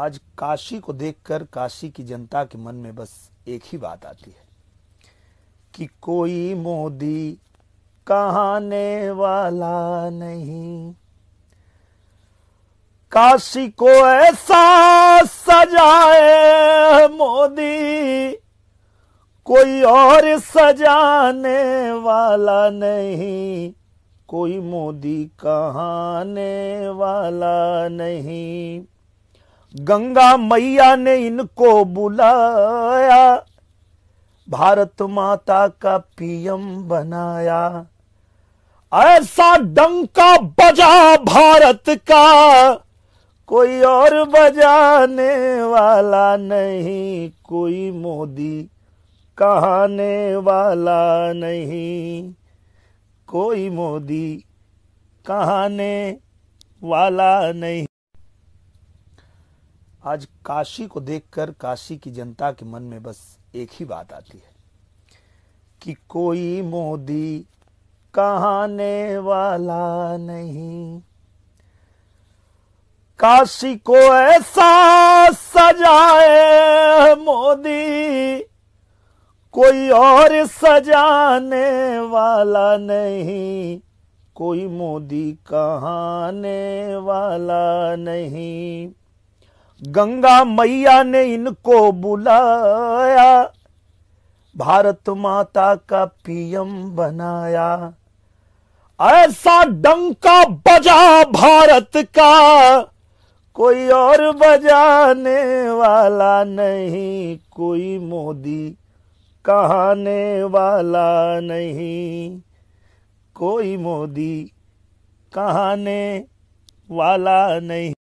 आज काशी को देखकर काशी की जनता के मन में बस एक ही बात आती है कि कोई मोदी कहने वाला नहीं काशी को ऐसा सजाए मोदी कोई और सजाने वाला नहीं कोई मोदी कहने वाला नहीं गंगा मैया ने इनको बुलाया भारत माता का पीएम बनाया ऐसा डंका बजा भारत का कोई और बजाने वाला नहीं कोई मोदी कहने वाला नहीं कोई मोदी कहने वाला नहीं आज काशी को देखकर काशी की जनता के मन में बस एक ही बात आती है कि कोई मोदी कहने वाला नहीं काशी को ऐसा सजाए मोदी कोई और सजाने वाला नहीं कोई मोदी कहने वाला नहीं गंगा मैया ने इनको बुलाया भारत माता का पीएम बनाया ऐसा डंका बजा भारत का कोई और बजाने वाला नहीं कोई मोदी कहने वाला नहीं कोई मोदी कहने वाला नहीं